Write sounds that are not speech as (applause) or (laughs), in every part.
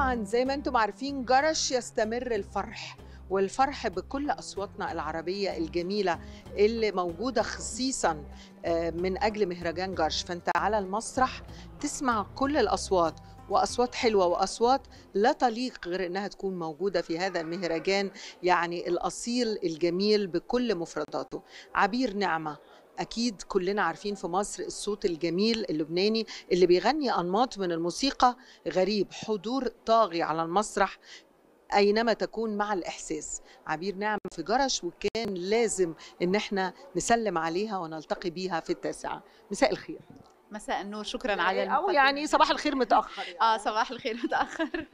طبعا زي ما انتم عارفين جرش يستمر الفرح والفرح بكل اصواتنا العربيه الجميله اللي موجوده خصيصا آه، من اجل مهرجان جرش فانت على المسرح تسمع كل الاصوات واصوات حلوه واصوات لا تليق غير انها تكون موجوده في هذا المهرجان يعني الاصيل الجميل بكل مفرداته عبير نعمه اكيد كلنا عارفين في مصر الصوت الجميل اللبناني اللي بيغني انماط من الموسيقى غريب حضور طاغي على المسرح اينما تكون مع الاحساس عبير نعم في جرش وكان لازم ان احنا نسلم عليها ونلتقي بيها في التاسعه مساء الخير مساء النور شكرا على او يعني صباح الخير متاخر يعني. (laughs) اه صباح الخير متاخر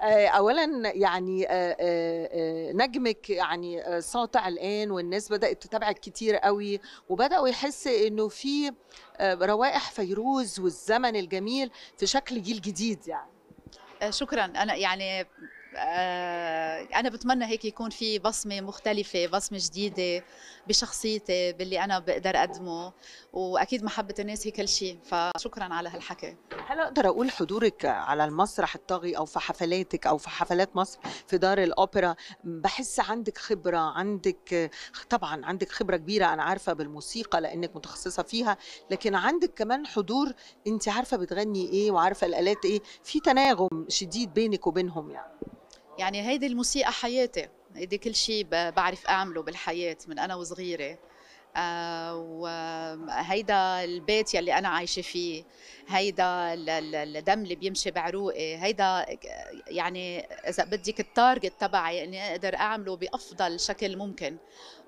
آه، اولا يعني آه، آه، نجمك يعني ساطع الان والناس بدات تتابعك كتير قوي وبداوا يحس انه في روائح فيروز والزمن الجميل في شكل جيل جديد يعني شكرا انا يعني آه، انا بتمنى هيك يكون في بصمه مختلفه بصمه جديده بشخصيتي باللي انا بقدر اقدمه واكيد محبه الناس هي كل شيء فشكرا على هالحكي هل اقدر اقول حضورك على المسرح الطاغي او في حفلاتك او في حفلات مصر في دار الاوبرا بحس عندك خبره عندك طبعا عندك خبره كبيره انا عارفه بالموسيقى لانك متخصصه فيها لكن عندك كمان حضور انت عارفه بتغني ايه وعارفه الالات ايه في تناغم شديد بينك وبينهم يعني يعني هيدي الموسيقى حياتي هيدي كل شيء بعرف اعمله بالحياه من انا وصغيره آه، وهيدا البيت يلي انا عايشه فيه هيدا الدم اللي بيمشي بعروقي هيدا يعني اذا بدك التارجت تبعي اني اقدر اعمله بافضل شكل ممكن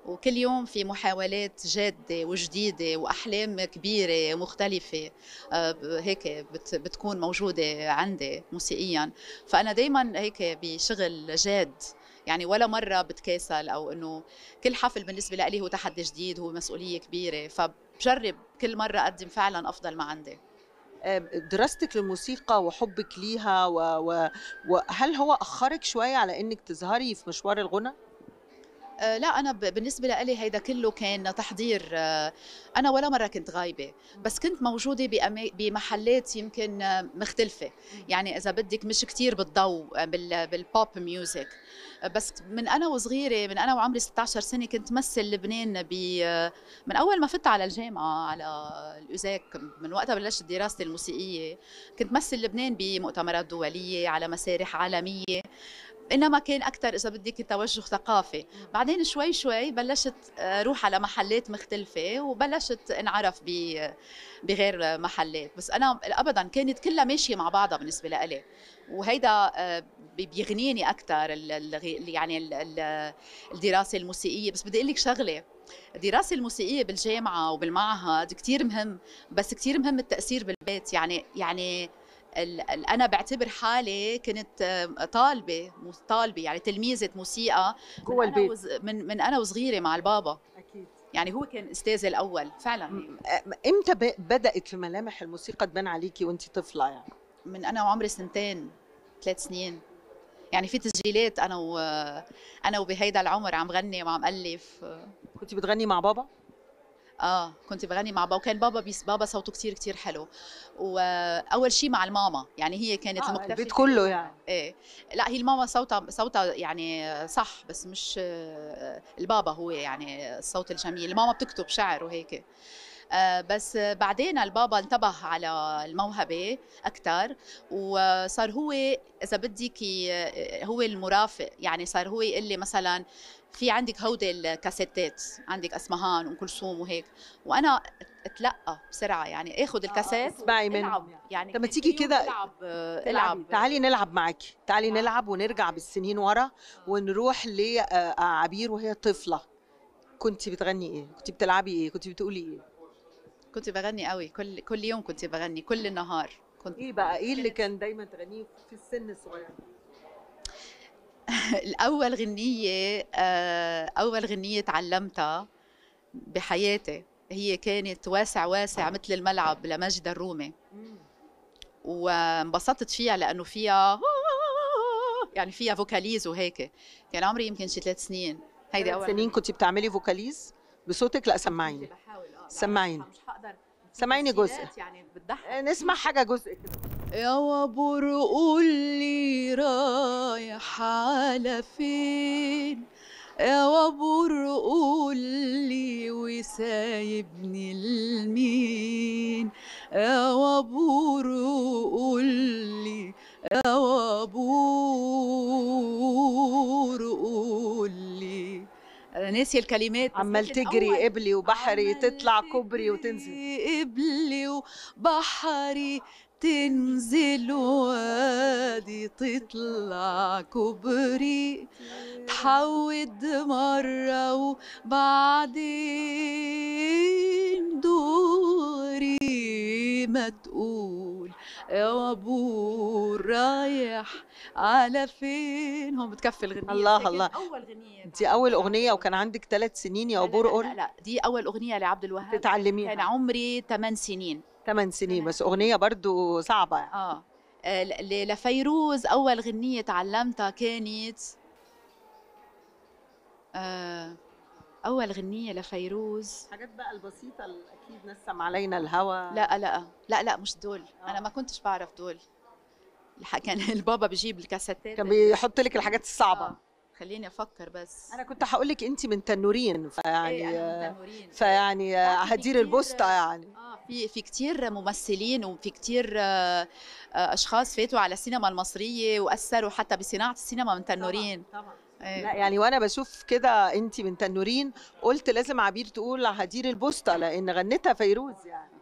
وكل يوم في محاولات جاده وجديده واحلام كبيره مختلفه آه، هيك بتكون موجوده عندي موسيقيا فانا دائما هيك بشغل جاد يعني ولا مره بتكاسل او انه كل حفل بالنسبه لي هو تحدي جديد هو مسؤوليه كبيره فبجرب كل مره اقدم فعلا افضل ما عندي آه، دراستك للموسيقى وحبك ليها وهل و... هو اخرك شويه على انك تظهري في مشوار الغنى آه، لا انا بالنسبه لي هيدا كله كان تحضير آه، انا ولا مره كنت غايبه بس كنت موجوده بمحلات يمكن مختلفه يعني اذا بدك مش كتير بالضوء بالبوب ميوزك بس من انا وصغيره من انا وعمري 16 سنه كنت مثل لبنان ب من اول ما فت على الجامعه على الاوزاك من وقتها بلشت دراستي الموسيقيه كنت مثل لبنان بمؤتمرات دوليه على مسارح عالميه انما كان اكثر اذا بدك توجه ثقافي بعدين شوي شوي بلشت اروح آه، على محلات مختلفه وبلشت انعرف بغير محلات بس انا ابدا كانت كلها ماشيه مع بعضها بالنسبه لإلي وهيدا آه، بيغنيني اكثر يعني الدراسه الموسيقيه بس بدي اقول لك شغله الدراسة الموسيقية بالجامعة وبالمعهد كتير مهم بس كتير مهم التأثير بالبيت يعني يعني انا بعتبر حالي كنت آه، طالبه طالبه يعني تلميذه موسيقى جوا البيت وز... من من انا وصغيره مع البابا اكيد يعني هو كان استاذي الاول فعلا امتى ب... بدات في ملامح الموسيقى تبان عليكي وانت طفله يعني من انا وعمري سنتين ثلاث سنين يعني في تسجيلات انا و... انا وبهيدا العمر عم غني وعم الف كنت بتغني مع بابا اه كنت بغني مع بابا وكان بابا بيس بابا صوته كتير كتير حلو واول شيء مع الماما يعني هي كانت آه البيت كله يعني ايه لا هي الماما صوتها صوتها يعني صح بس مش البابا هو يعني الصوت الجميل الماما بتكتب شعر وهيك آه، بس بعدين البابا انتبه على الموهبة أكثر وصار هو إذا بدك هو المرافق يعني صار هو يقول لي مثلا في عندك هودي الكاسيتات عندك اسمهان وام كلثوم وهيك وانا اتلقى بسرعه يعني اخذ آه، آه، الكاسيت اسمعي من يعني لما تيجي كده العب آه، العب تعالي نلعب معاكي تعالي آه. نلعب ونرجع بالسنين ورا ونروح لعبير وهي طفله كنت بتغني ايه كنت بتلعبي ايه كنت بتقولي ايه كنت بغني قوي كل كل يوم كنت بغني كل النهار كنت ايه بقى ايه اللي كان دايما تغنيه في السن الصغير (laughs) الاول غنيه آه، اول غنيه تعلمتها بحياتي هي كانت واسع واسع مثل الملعب لمجد الرومي وانبسطت فيها لانه فيها (laughs) يعني فيها فوكاليز وهيك كان عمري يمكن شي ثلاث سنين هيدي اول سنين كنت بتعملي فوكاليز بصوتك لا سمعيني آه، سمعيني سمعيني جزء يعني بتضحك نسمع حاجه جزء كده يا وابور قولي رايح على فين يا وابور قولي وسايبني لمين يا وابور قولي يا وابور قولي انا ناسيه الكلمات عمال تجري قبلي وبحري تطلع كوبري وتنزل قبلي وبحري تنزل وادي تطلع كوبري تحود مرة وبعدين ما تقول يا ابو رايح على فين هو بتكفي الغنية الله الله اول غنية دي اول اغنية وكان عندك ثلاث سنين يا ابو قول لا, لا دي اول اغنية لعبد الوهاب تتعلميها كان عمري ثمان سنين ثمان سنين بس اغنية برضو صعبة يعني. اه, آه، لفيروز اول غنية تعلمتها كانت آه اول غنيه لفيروز حاجات بقى البسيطه اللي اكيد نسم علينا الهوى لا لا لا لا مش دول أوه. انا ما كنتش بعرف دول كان (laughs) البابا بيجيب الكاسيتات كان بيحط لك الحاجات الصعبه أوه. خليني افكر بس انا كنت هقول لك انت من تنورين فيعني إيه من يعني، تنورين. فيعني آه، هدير البوسطه آه، يعني اه في في كتير ممثلين وفي كتير آه، اشخاص فاتوا على السينما المصريه واثروا حتى بصناعه السينما من تنورين طبعا, طبعا. آه. لا يعني وانا بشوف كده انت من تنورين قلت لازم عبير تقول هدير البوسطه لان غنتها فيروز يعني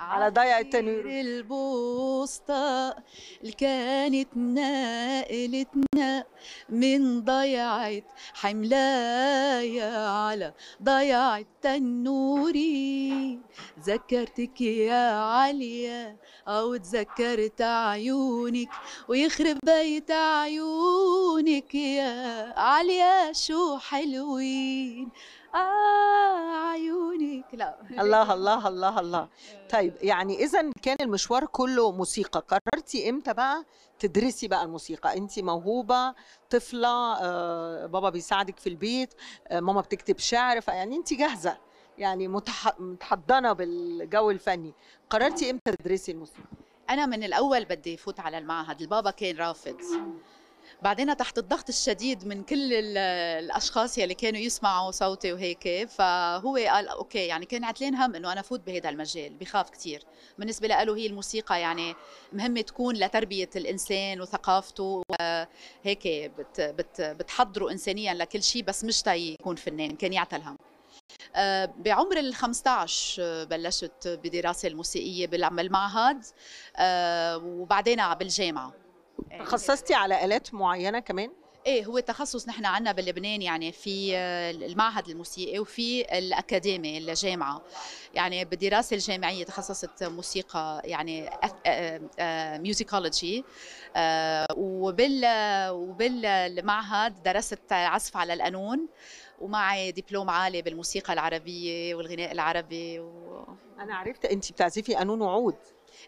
على ضيعة تنوير البوسطة اللي كانت ناقلتنا من ضيعة حملاية على ضيعة تنوري ذكرتك يا عليا أو تذكرت عيونك ويخرب بيت عيونك يا عليا شو حلوين آه عيونك لا الله الله الله الله (laughs) آه. طيب يعني إذا كان المشوار كله موسيقى قررتي إمتى بقى تدرسي بقى الموسيقى أنت موهوبة طفلة آه بابا بيساعدك في البيت آه ماما بتكتب شعر فيعني أنت جاهزة يعني متح... متحضنة بالجو الفني قررتي إمتى تدرسي الموسيقى؟ أنا من الأول بدي فوت على المعهد البابا كان رافض بعدين تحت الضغط الشديد من كل الاشخاص يلي كانوا يسمعوا صوتي وهيك فهو قال اوكي يعني كان عتلان هم انه انا فوت بهذا المجال بخاف كثير بالنسبه له هي الموسيقى يعني مهمه تكون لتربيه الانسان وثقافته هيك بت بت بتحضره انسانيا لكل شيء بس مش تي يكون فنان كان يعتلهم آه، بعمر ال 15 بلشت بدراسه الموسيقيه بالمعهد آه، وبعدين بالجامعه آه، تخصصتي على آلات معينة كمان؟ ايه هو التخصص نحن عندنا بلبنان يعني في آه، المعهد الموسيقي وفي الاكاديمي الجامعه يعني بالدراسه الجامعيه تخصصت موسيقى يعني ميوزيكولوجي آه، وبال وبالمعهد درست عزف على القانون ومعي دبلوم عالي بالموسيقى العربيه والغناء العربي و... انا عرفت انت بتعزفي قانون وعود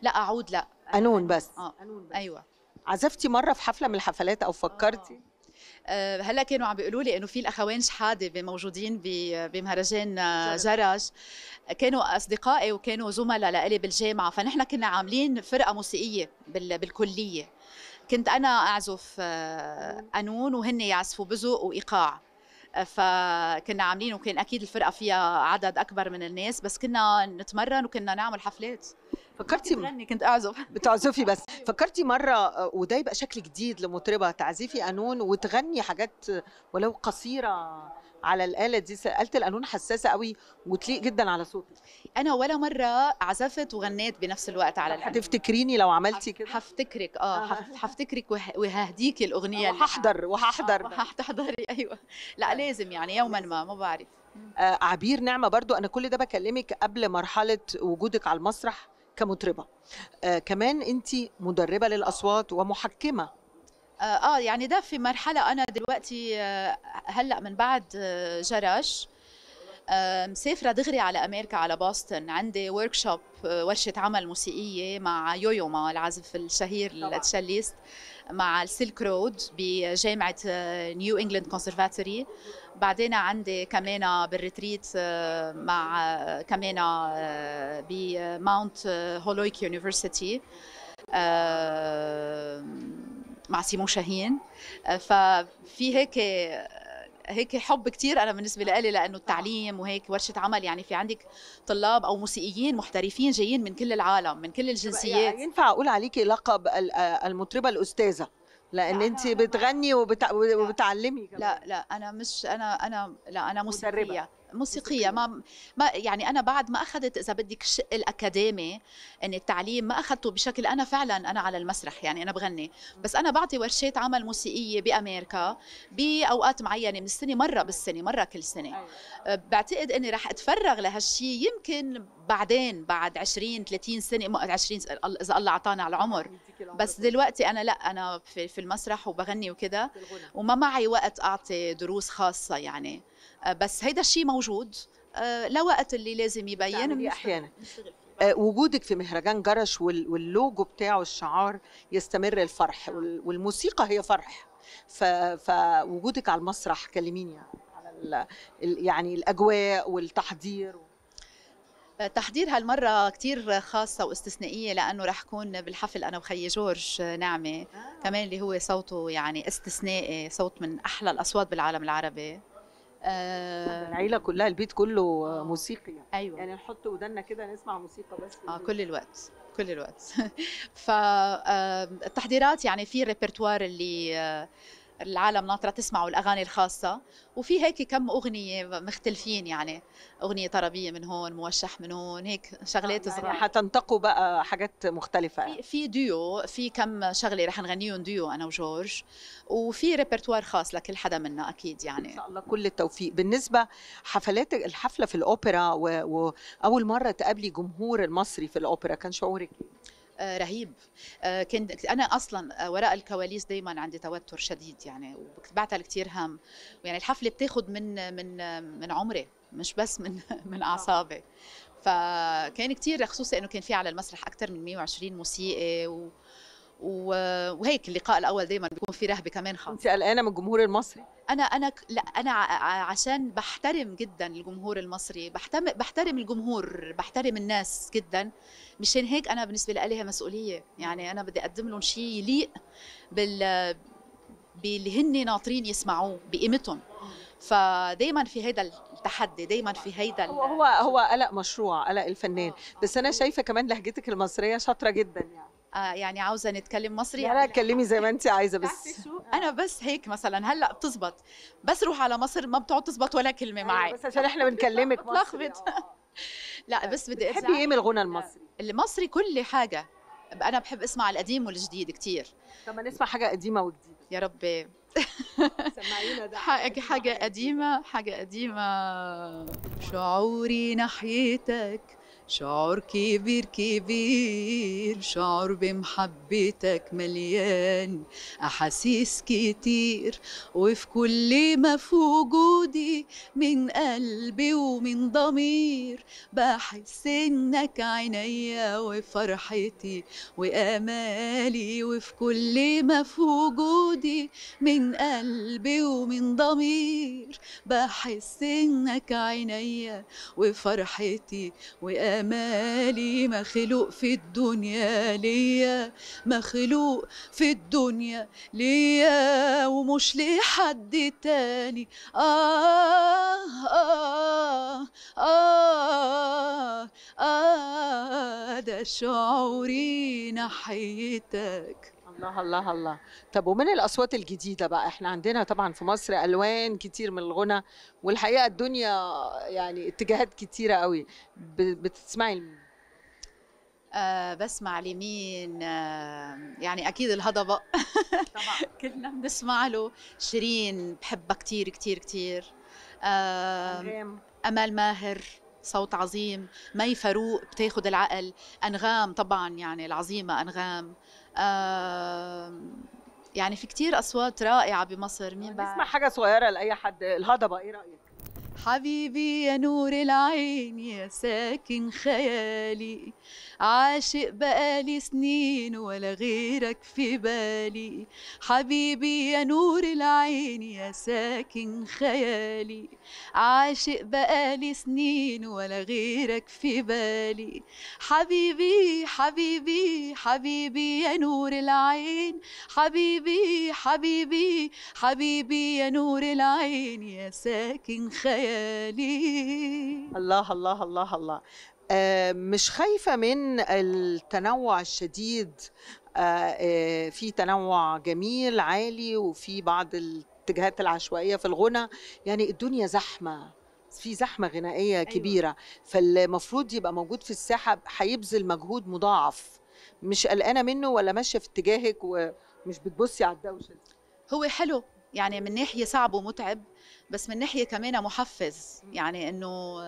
لا عود لا قانون بس قانون آه. بس ايوه عزفتي مره في حفله من الحفلات او فكرتي آه. آه، هلا كانوا عم بيقولوا لي انه في الاخوان شحاده موجودين بمهرجان آه، جرج كانوا اصدقائي وكانوا زملاء لإلي بالجامعه فنحن كنا عاملين فرقه موسيقيه بالكليه كنت انا اعزف قانون آه، وهن يعزفوا بزق وايقاع فكنا عاملين وكان اكيد الفرقه فيها عدد اكبر من الناس بس كنا نتمرن وكنا نعمل حفلات فكرتي م... كنت اعزف (laughs) بتعزفي بس أيوه. فكرتي مره آه، وده يبقى شكل جديد لمطربه تعزفي قانون وتغني حاجات آه، ولو قصيره على الاله دي اله القانون حساسه قوي وتليق جدا على صوتي انا ولا مره عزفت وغنيت بنفس الوقت على الآلة هتفتكريني لو عملتي كده هفتكرك اه هفتكرك وههديكي الاغنيه وهحضر وهحضر (laughs) هتحضري ايوه لا لازم يعني يوما ما ما بعرف آه عبير نعمه برضو انا كل ده بكلمك قبل مرحله وجودك على المسرح كمطربه آه كمان انت مدربه للاصوات ومحكمه آه،, اه يعني ده في مرحله انا دلوقتي آه هلا من بعد آه آه مسافرة دغري على أمريكا على بوسطن عندي ورك آه، ورشة عمل موسيقية مع يويوما العازف الشهير التشاليست مع السيلك رود بجامعة نيو انجلاند كونسرفاتوري بعدين عندي كمان بالريتريت آه، مع كمان بماونت هولويك يونيفرسيتي مع سيمون شاهين آه، ففي هيك آه، هيك حب كثير انا بالنسبه لي لانه التعليم وهيك ورشه عمل يعني في عندك طلاب او موسيقيين محترفين جايين من كل العالم من كل الجنسيات يعني ينفع اقول عليكي لقب آه، المطربه الاستاذه لان انت بتغني وبتعلمي لا لا انا مش انا انا لا انا مدربة. موسيقيه ما ما يعني انا بعد ما اخذت اذا بدك الشق الاكاديمي ان التعليم ما اخذته بشكل انا فعلا انا على المسرح يعني انا بغني بس انا بعطي ورشات عمل موسيقيه بامريكا باوقات معينه من السنه مره بالسنه مره كل سنه أيوة. أه، بعتقد اني راح اتفرغ لهالشيء يمكن بعدين بعد 20 30 سنه 20 اذا الله اعطانا على العمر بس دلوقتي انا لا انا في, في المسرح وبغني وكذا وما معي وقت اعطي دروس خاصه يعني آه، بس هيدا الشيء موجود آه، لا وقت اللي لازم يبين احيانا آه، وجودك في مهرجان جرش واللوجو بتاعه الشعار يستمر الفرح والموسيقى هي فرح فوجودك على المسرح كلميني يعني، على يعني الاجواء والتحضير تحضير هالمرة كتير خاصة واستثنائية لأنه رح كون بالحفل أنا وخي جورج نعمة آه. كمان اللي هو صوته يعني استثنائي صوت من أحلى الأصوات بالعالم العربي آه العيله كلها البيت كله آه. موسيقي ايوه يعني نحط ودنا كده نسمع موسيقى بس اه كل الوقت كل الوقت (laughs) فالتحضيرات آه، يعني في الريبرتوار اللي آه، العالم ناطره تسمعوا الاغاني الخاصه وفي هيك كم اغنيه مختلفين يعني اغنيه طربيه من هون موشح من هون هيك شغلات يعني صغيره يعني حتنتقوا بقى حاجات مختلفه في, في ديو في كم شغله رح نغنيهم ديو انا وجورج وفي ريبرتوار خاص لكل حدا منا اكيد يعني ان شاء الله كل التوفيق بالنسبه حفلات الحفله في الاوبرا واول مره تقابلي جمهور المصري في الاوبرا كان شعورك إيه؟ آه، رهيب آه، كنت انا اصلا آه، وراء الكواليس دائما عندي توتر شديد يعني وبعتل كثير هم ويعني الحفله بتاخذ من من من عمري مش بس من (laughs) من اعصابي فكان كثير خصوصا انه كان في على المسرح اكثر من 120 موسيقي و وهيك اللقاء الاول دايما بيكون في رهبه كمان خالص انت قلقانه من الجمهور المصري انا انا لا انا عشان بحترم جدا الجمهور المصري بحترم بحترم الجمهور بحترم الناس جدا مشان هيك انا بالنسبه لي لها مسؤوليه يعني انا بدي اقدم لهم شيء يليق بال باللي هن ناطرين يسمعوه بقيمتهم فدايما في هيدا التحدي دايما في هيدا هو هو قلق مشروع قلق الفنان آه. بس انا شايفه كمان لهجتك المصريه شاطره جدا يعني آه، يعني عاوزه نتكلم مصري لا يعني اتكلمي زي ما انت (laughs) عايزه بس انا بس هيك مثلا هلا بتزبط بس روح على مصر ما بتقعد تزبط ولا كلمه أيوة، معي بس عشان احنا بنكلمك مصري آه. (laughs) لا بس بدي اسمع بتحبي ايه من الغنى المصري المصري كل حاجه انا بحب اسمع القديم والجديد كتير طب ما نسمع حاجه قديمه وجديده يا ربي (laughs) سمعينا ده حاجة, حاجة قديمة حاجة قديمة شعوري ناحيتك شعور كبير كبير شعور بمحبتك مليان أحاسيس كتير وفي كل ما في وجودي من قلبي ومن ضمير بحس إنك عينيا وفرحتي وآمالي وفي كل ما في وجودي من قلبي ومن ضمير بحس إنك عينيا وفرحتي وآمالي مالي مخلوق في الدنيا ليا مخلوق في الدنيا ليا ومش لحد تاني آه آه آه, آه ده شعوري ناحيتك الله الله الله طب ومن الاصوات الجديده بقى احنا عندنا طبعا في مصر الوان كتير من الغنى والحقيقه الدنيا يعني اتجاهات كتيره قوي بتسمعي آه بسمع لمين آه يعني اكيد الهضبه طبعا (laughs) كلنا بنسمع له شيرين بحبها كتير كتير كتير آه امال ماهر صوت عظيم مي فاروق بتاخد العقل انغام طبعا يعني العظيمه انغام آه يعني في كتير اصوات رائعه بمصر مين بعرف اسمع حاجه صغيره لاي حد الهضبه ايه رايك حبيبي يا نور العين يا ساكن خيالي عاشق بقالي سنين ولا غيرك في بالي حبيبي يا نور العين يا ساكن خيالي عاشق بقالي سنين ولا غيرك في بالي حبيبي حبيبي حبيبي يا نور العين حبيبي حبيبي حبيبي يا نور العين يا ساكن خيالي الله الله الله الله آه، مش خايفة من التنوع الشديد آه، آه، في تنوع جميل عالي وفي بعض الاتجاهات العشوائية في الغنى يعني الدنيا زحمة في زحمه غنائيه أيوة. كبيره أيوة. فالمفروض يبقى موجود في الساحه هيبذل مجهود مضاعف مش قلقانه منه ولا ماشيه في اتجاهك ومش بتبصي على الدوشه هو حلو يعني من ناحيه صعب ومتعب بس من ناحيه كمان محفز يعني انه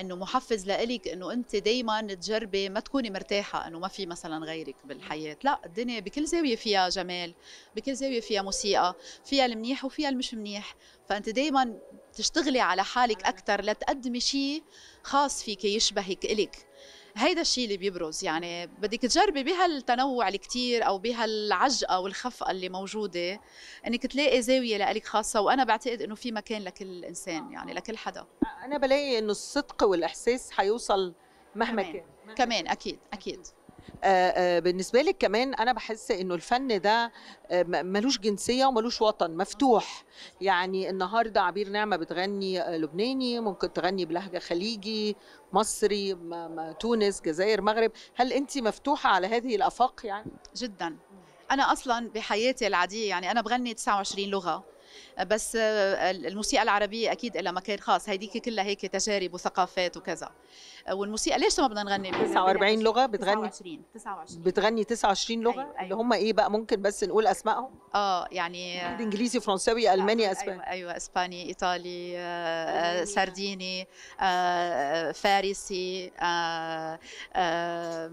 انه محفز لإلك انه انت دائما تجربي ما تكوني مرتاحه انه ما في مثلا غيرك بالحياه لا الدنيا بكل زاويه فيها جمال بكل زاويه فيها موسيقى فيها المنيح وفيها المش منيح فانت دائما تشتغلي على حالك اكثر لتقدمي شيء خاص فيك يشبهك إلك هيدا الشيء اللي بيبرز يعني بدك تجربي بهالتنوع الكتير او بهالعجقه والخفقه اللي موجوده انك تلاقي زاويه لك خاصه وانا بعتقد انه في مكان لكل انسان يعني لكل حدا انا بلاقي انه الصدق والاحساس هيوصل مهما كان كمان اكيد اكيد آه،, آه بالنسبه لك كمان انا بحس انه الفن ده آه، ملوش جنسيه وملوش وطن مفتوح يعني النهارده عبير نعمه بتغني آه، لبناني ممكن تغني بلهجه خليجي مصري تونس جزائر مغرب هل انت مفتوحه على هذه الافاق يعني جدا انا اصلا بحياتي العاديه يعني انا بغني 29 لغه بس الموسيقى العربيه اكيد لها مكان خاص هيديك كلها هيك تجارب وثقافات وكذا والموسيقى ليش ما بدنا نغني 49 لغه بتغني 29 29 بتغني 29 لغه أيوة،, أيوة. اللي هم ايه بقى ممكن بس نقول اسمائهم اه يعني انجليزي فرنساوي الماني أيوة، اسباني أيوة, أيوة اسباني ايطالي آه, آه، سرديني آه،, آه فارسي آه آه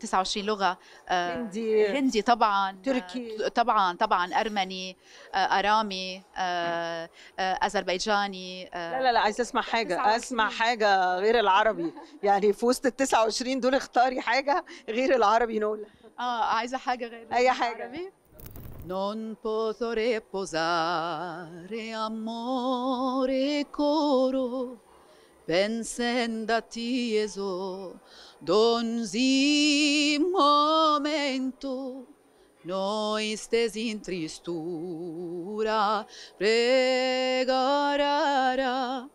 29 آه، لغه آه هندي هندي طبعا تركي طبعا طبعا ارمني آه، ارامي آه، آه، اذربيجاني لا لا لا عايز اسمع حاجه اسمع حاجه غير العربي يعني في وسط ال 29 دول اختاري حاجه غير العربي نقول اه عايزه حاجه غير اي حاجه العربي. Non posso riposare, amore coro, pensando a ti, Gesù, donzi momento. não estés em tristura, pregará.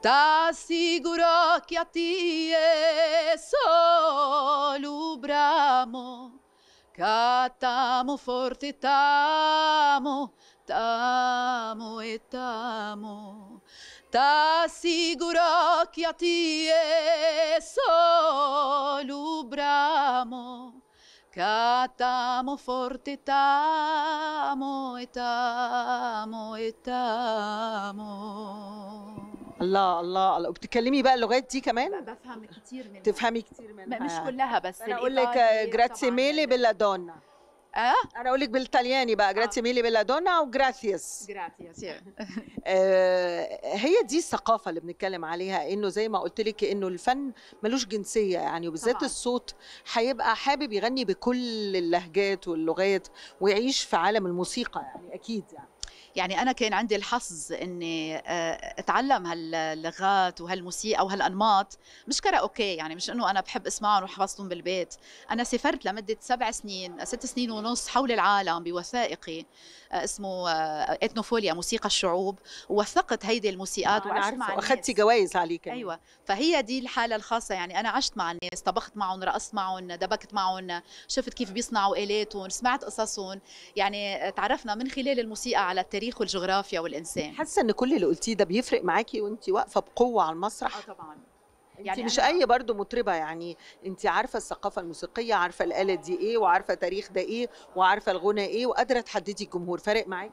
Tá seguro que a ti é solubramo, catamo forte tamo, tamo. amo e t'amo t'assicuro che a ti è solo bramo che t'amo forte t'amo e t'amo e t'amo الله الله الله وبتتكلمي بقى اللغات دي كمان بفهم كتير منها تفهمي كتير منها مش آه. كلها بس انا اقول لك جراتسي ميلي آه، بلا دونا اه انا اقول لك بالتالياني بقى جراتي ميلي بيلادونا وجراتيس جراتيس هي دي الثقافه اللي بنتكلم عليها انه زي ما قلت لك انه الفن ملوش جنسيه يعني وبالذات الصوت هيبقى حابب يغني بكل اللهجات واللغات ويعيش في عالم الموسيقى يعني اكيد يعني يعني انا كان عندي الحظ اني آه، اتعلم هاللغات وهالموسيقى وهالانماط مش كراوكي يعني مش انه انا بحب اسمعهم وحفظتهم بالبيت انا سافرت لمده سبع سنين ست سنين ونص حول العالم بوثائقي آه، اسمه اثنوفوليا آه، موسيقى الشعوب ووثقت هيدي الموسيقات وعشت مع واخذتي جوائز عليك ايوه فهي دي الحاله الخاصه يعني انا عشت مع الناس طبخت معهم رقصت معهم دبكت معهم شفت كيف بيصنعوا الاتهم سمعت قصصهم يعني تعرفنا من خلال الموسيقى على التاريخ التاريخ والجغرافيا والانسان حاسه ان كل اللي قلتيه ده بيفرق معاكي وانت واقفه بقوه على المسرح اه طبعا انت يعني مش اي برضه مطربه يعني انت عارفه الثقافه الموسيقيه عارفه الاله دي ايه وعارفه تاريخ ده ايه وعارفه الغنى ايه وقادره تحددي الجمهور فارق معاكي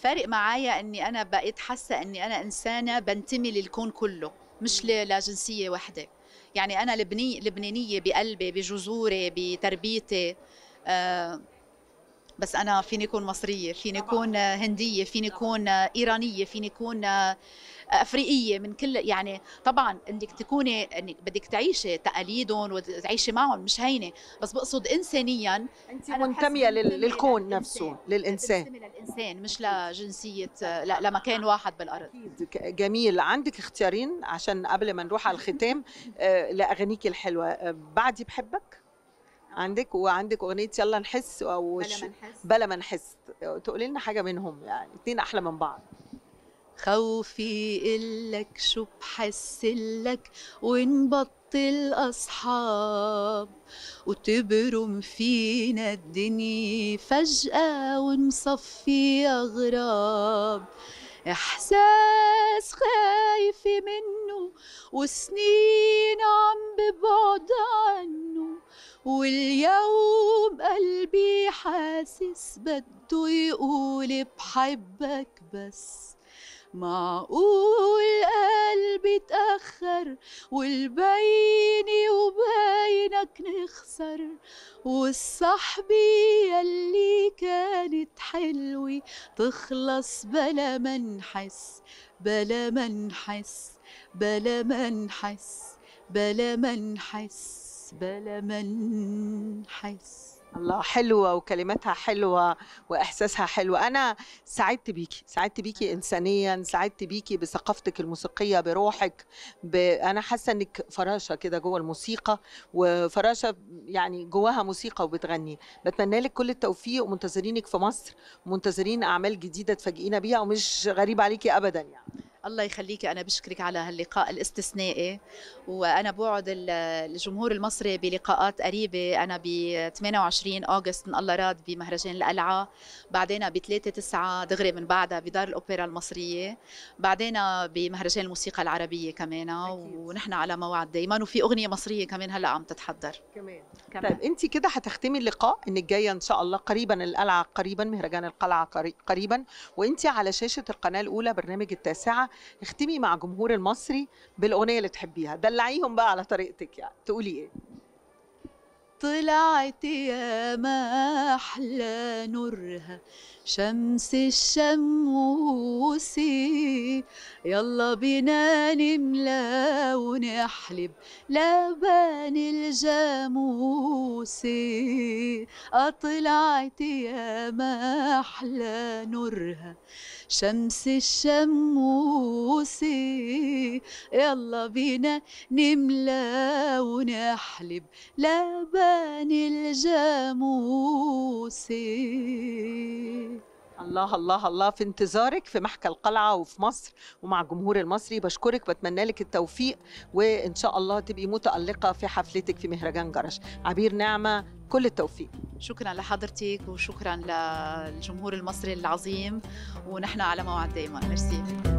فارق معايا اني انا بقيت حاسه اني انا انسانه بنتمي للكون كله مش لجنسيه واحده يعني انا لبني لبنانيه بقلبي بجذوري بتربيتي آه بس انا فيني اكون مصريه فيني اكون هنديه فيني اكون ايرانيه فيني اكون افريقيه من كل يعني طبعا انك تكوني انك بدك تعيشي تقاليدهم وتعيشي معهم مش هينه بس بقصد انسانيا انت منتميه لل... للكون نفسه للانسان للانسان مش لجنسيه لا لمكان واحد بالارض جميل عندك اختيارين عشان قبل ما نروح على الختام (laughs) آه، لاغانيك الحلوه آه، بعدي بحبك عندك وعندك اغنيه يلا نحس او بلا ما نحس بلا ما نحس تقولي لنا حاجه منهم يعني اتنين احلى من بعض خوفي إلك شو بحسلك ونبطل أصحاب وتبرم فينا الدنيا فجأة ونصفي أغراب إحساس خايف منه وسنين عم ببعد عنه واليوم قلبي حاسس بده يقول بحبك بس معقول قلبي اتأخر والبين وبينك نخسر والصحبي يلي كانت حلوة تخلص بلا ما نحس بلا ما نحس بلا ما نحس بلا ما نحس بلا ما نحس الله حلوه وكلماتها حلوه واحساسها حلو انا سعدت بيكي سعدت بيكي انسانيا سعدت بيكي بثقافتك الموسيقيه بروحك ب... انا حاسه انك فراشه كده جوه الموسيقى وفراشه يعني جواها موسيقى وبتغني بتمنى لك كل التوفيق ومنتظرينك في مصر منتظرين اعمال جديده تفاجئينا بيها ومش غريب عليكي ابدا يعني الله يخليك أنا بشكرك على هاللقاء الاستثنائي وأنا بوعد الجمهور المصري بلقاءات قريبة أنا ب 28 أغسطس الله راد بمهرجان القلعة بعدين ب 3 9 دغري من بعدها بدار الأوبرا المصرية بعدين بمهرجان الموسيقى العربية كمان ونحن على موعد دايما وفي أغنية مصرية كمان هلأ عم تتحضر كمان, كمان. طيب أنت كده هتختمي اللقاء إنك جاية إن شاء الله قريبا القلعة قريبا مهرجان القلعة قريبا وأنت على شاشة القناة الأولى برنامج التاسعة اختمي مع جمهور المصري بالاغنيه اللي تحبيها دلعيهم بقى على طريقتك يعني تقولي ايه طلعت يا ما احلى نورها شمس الشموس يلا بينا نملى ونحلب لبن الجاموس أطلعت يا محلى نورها شمس الشموس يلا بينا نملى ونحلب لبن الجاموس الله الله الله في انتظارك في محكى القلعه وفي مصر ومع الجمهور المصري بشكرك بتمنى لك التوفيق وان شاء الله تبقي متالقه في حفلتك في مهرجان جرش عبير نعمه كل التوفيق شكرا لحضرتك وشكرا للجمهور المصري العظيم ونحن على موعد دائما ميرسي